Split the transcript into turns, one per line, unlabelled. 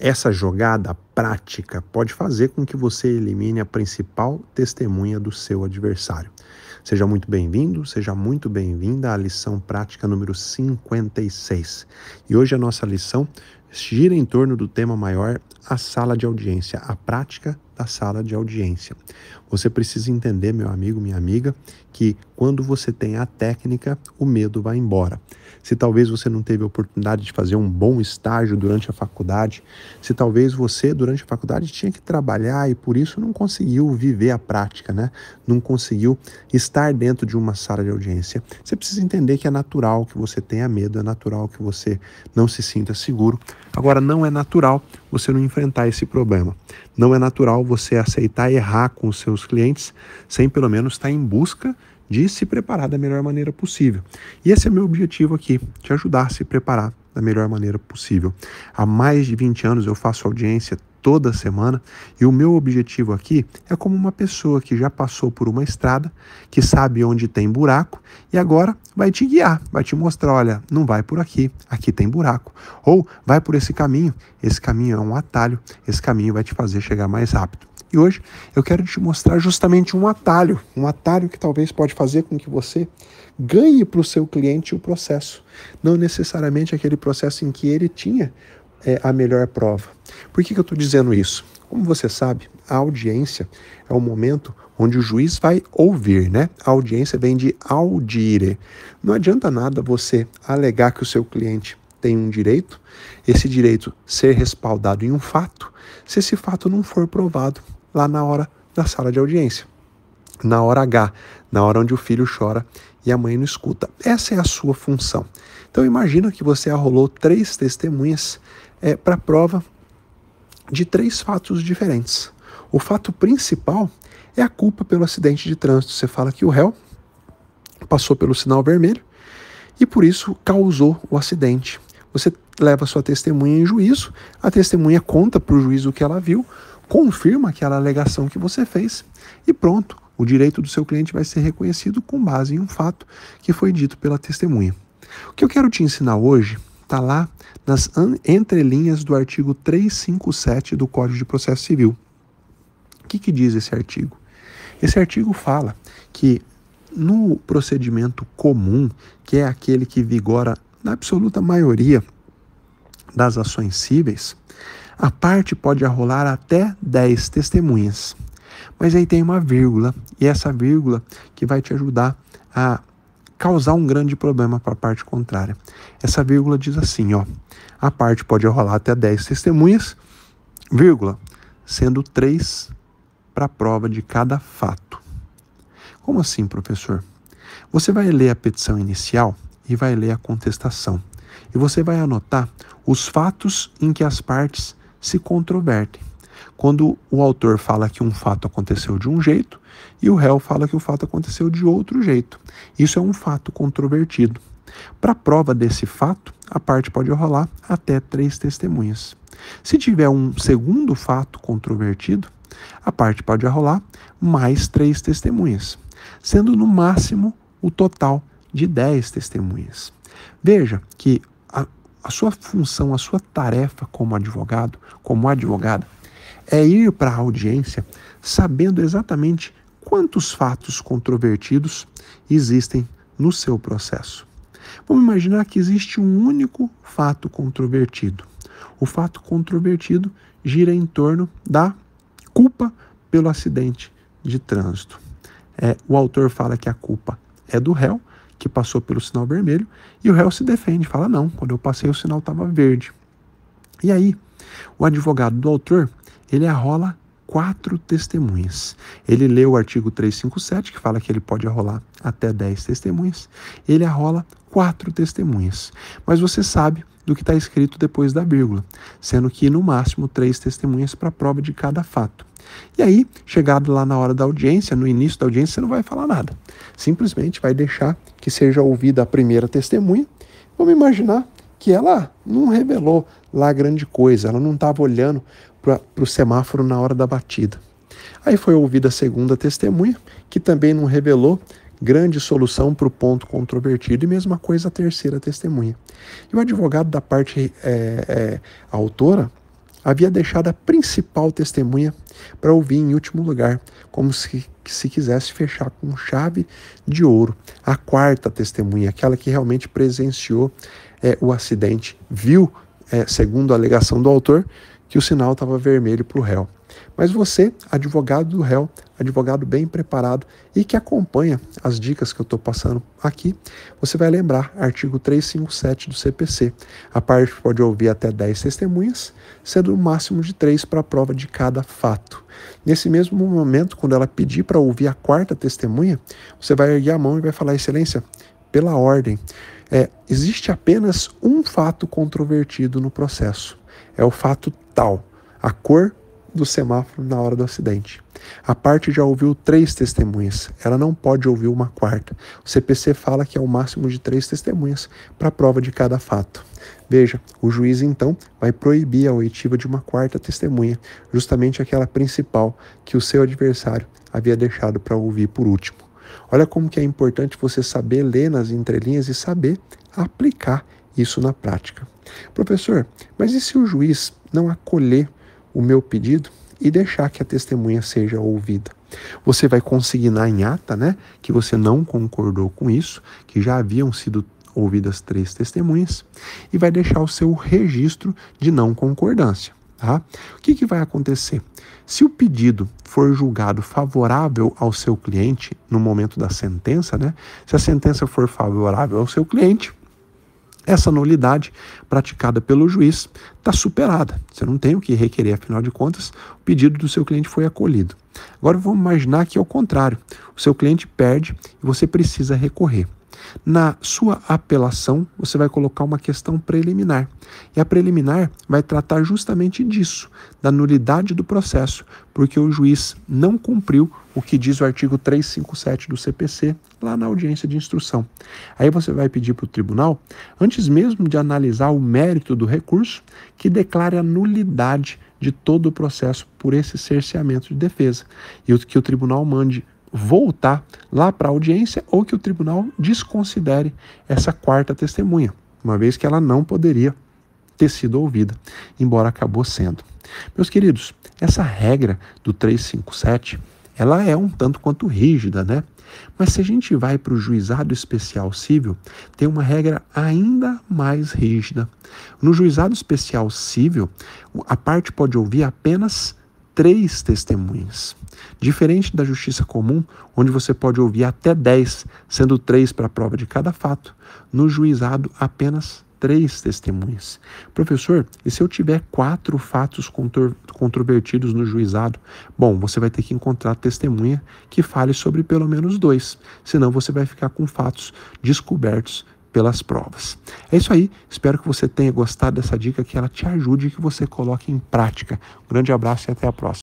Essa jogada prática pode fazer com que você elimine a principal testemunha do seu adversário. Seja muito bem-vindo, seja muito bem-vinda à lição prática número 56. E hoje a nossa lição gira em torno do tema maior, a sala de audiência, a prática da sala de audiência. Você precisa entender, meu amigo, minha amiga, que quando você tem a técnica, o medo vai embora. Se talvez você não teve a oportunidade de fazer um bom estágio durante a faculdade, se talvez você durante a faculdade tinha que trabalhar e por isso não conseguiu viver a prática, né? Não conseguiu estar dentro de uma sala de audiência. Você precisa entender que é natural que você tenha medo, é natural que você não se sinta seguro, Agora, não é natural você não enfrentar esse problema. Não é natural você aceitar errar com os seus clientes sem pelo menos estar em busca de se preparar da melhor maneira possível. E esse é meu objetivo aqui, te ajudar a se preparar da melhor maneira possível. Há mais de 20 anos eu faço audiência toda semana. E o meu objetivo aqui é como uma pessoa que já passou por uma estrada, que sabe onde tem buraco e agora vai te guiar, vai te mostrar: olha, não vai por aqui, aqui tem buraco. Ou vai por esse caminho, esse caminho é um atalho, esse caminho vai te fazer chegar mais rápido. E hoje eu quero te mostrar justamente um atalho, um atalho que talvez pode fazer com que você ganhe para o seu cliente o processo. Não necessariamente aquele processo em que ele tinha é a melhor prova. Por que, que eu estou dizendo isso? Como você sabe, a audiência é o momento onde o juiz vai ouvir, né? A audiência vem de audire. Não adianta nada você alegar que o seu cliente tem um direito, esse direito ser respaldado em um fato, se esse fato não for provado lá na hora da sala de audiência na hora H, na hora onde o filho chora e a mãe não escuta. Essa é a sua função. Então imagina que você arrolou três testemunhas é, para prova de três fatos diferentes. O fato principal é a culpa pelo acidente de trânsito. Você fala que o réu passou pelo sinal vermelho e por isso causou o acidente. Você leva sua testemunha em juízo, a testemunha conta para o juízo o que ela viu, confirma aquela alegação que você fez e pronto o direito do seu cliente vai ser reconhecido com base em um fato que foi dito pela testemunha. O que eu quero te ensinar hoje está lá nas entrelinhas do artigo 357 do Código de Processo Civil. O que, que diz esse artigo? Esse artigo fala que no procedimento comum, que é aquele que vigora na absoluta maioria das ações cíveis, a parte pode arrolar até 10 testemunhas. Mas aí tem uma vírgula, e é essa vírgula que vai te ajudar a causar um grande problema para a parte contrária. Essa vírgula diz assim, ó: a parte pode rolar até 10 testemunhas, vírgula, sendo 3 para a prova de cada fato. Como assim, professor? Você vai ler a petição inicial e vai ler a contestação. E você vai anotar os fatos em que as partes se controvertem. Quando o autor fala que um fato aconteceu de um jeito e o réu fala que o fato aconteceu de outro jeito. Isso é um fato controvertido. Para prova desse fato, a parte pode rolar até três testemunhas. Se tiver um segundo fato controvertido, a parte pode arrolar mais três testemunhas, sendo no máximo o total de dez testemunhas. Veja que a, a sua função, a sua tarefa como advogado, como advogada, é ir para a audiência sabendo exatamente quantos fatos controvertidos existem no seu processo. Vamos imaginar que existe um único fato controvertido. O fato controvertido gira em torno da culpa pelo acidente de trânsito. É, o autor fala que a culpa é do réu, que passou pelo sinal vermelho, e o réu se defende, fala: não, quando eu passei o sinal estava verde. E aí, o advogado do autor, ele arrola quatro testemunhas. Ele lê o artigo 357, que fala que ele pode arrolar até 10 testemunhas. Ele arrola quatro testemunhas. Mas você sabe do que está escrito depois da vírgula, sendo que no máximo três testemunhas para prova de cada fato. E aí, chegado lá na hora da audiência, no início da audiência, você não vai falar nada. Simplesmente vai deixar que seja ouvida a primeira testemunha. Vamos imaginar que ela não revelou lá grande coisa, ela não estava olhando para o semáforo na hora da batida. Aí foi ouvida a segunda testemunha, que também não revelou grande solução para o ponto controvertido, e mesma coisa a terceira testemunha. E o advogado da parte é, é, autora havia deixado a principal testemunha para ouvir em último lugar, como se, se quisesse fechar com chave de ouro. A quarta testemunha, aquela que realmente presenciou é, o acidente, viu é, segundo a alegação do autor, que o sinal estava vermelho para o réu. Mas você, advogado do réu, advogado bem preparado e que acompanha as dicas que eu estou passando aqui, você vai lembrar artigo 357 do CPC. A parte pode ouvir até 10 testemunhas, sendo o máximo de 3 para a prova de cada fato. Nesse mesmo momento, quando ela pedir para ouvir a quarta testemunha, você vai erguer a mão e vai falar: Excelência, pela ordem é existe apenas um fato controvertido no processo. É o fato tal, a cor do semáforo na hora do acidente. A parte já ouviu três testemunhas, ela não pode ouvir uma quarta. O CPC fala que é o máximo de três testemunhas para prova de cada fato. Veja, o juiz então vai proibir a oitiva de uma quarta testemunha, justamente aquela principal que o seu adversário havia deixado para ouvir por último. Olha como que é importante você saber ler nas entrelinhas e saber aplicar isso na prática. Professor, mas e se o juiz não acolher o meu pedido e deixar que a testemunha seja ouvida? Você vai consignar em ata, né, que você não concordou com isso, que já haviam sido ouvidas três testemunhas, e vai deixar o seu registro de não concordância. Tá? O que, que vai acontecer? Se o pedido for julgado favorável ao seu cliente no momento da sentença, né? se a sentença for favorável ao seu cliente, essa nulidade praticada pelo juiz está superada. Você não tem o que requerer, afinal de contas, o pedido do seu cliente foi acolhido. Agora vamos imaginar que é o contrário: o seu cliente perde e você precisa recorrer. Na sua apelação, você vai colocar uma questão preliminar. E a preliminar vai tratar justamente disso, da nulidade do processo, porque o juiz não cumpriu o que diz o artigo 357 do CPC lá na audiência de instrução. Aí você vai pedir para o tribunal, antes mesmo de analisar o mérito do recurso, que declare a nulidade de todo o processo por esse cerceamento de defesa e que o tribunal mande voltar lá para a audiência ou que o tribunal desconsidere essa quarta testemunha, uma vez que ela não poderia ter sido ouvida, embora acabou sendo. Meus queridos, essa regra do 357, ela é um tanto quanto rígida, né? Mas se a gente vai para o juizado especial civil, tem uma regra ainda mais rígida. No juizado especial civil, a parte pode ouvir apenas três testemunhas. Diferente da justiça comum, onde você pode ouvir até dez, sendo três para a prova de cada fato, no juizado apenas três testemunhas. Professor, e se eu tiver quatro fatos controvertidos no juizado? Bom, você vai ter que encontrar testemunha que fale sobre pelo menos dois, senão você vai ficar com fatos descobertos pelas provas. É isso aí, espero que você tenha gostado dessa dica, que ela te ajude e que você coloque em prática. Um grande abraço e até a próxima.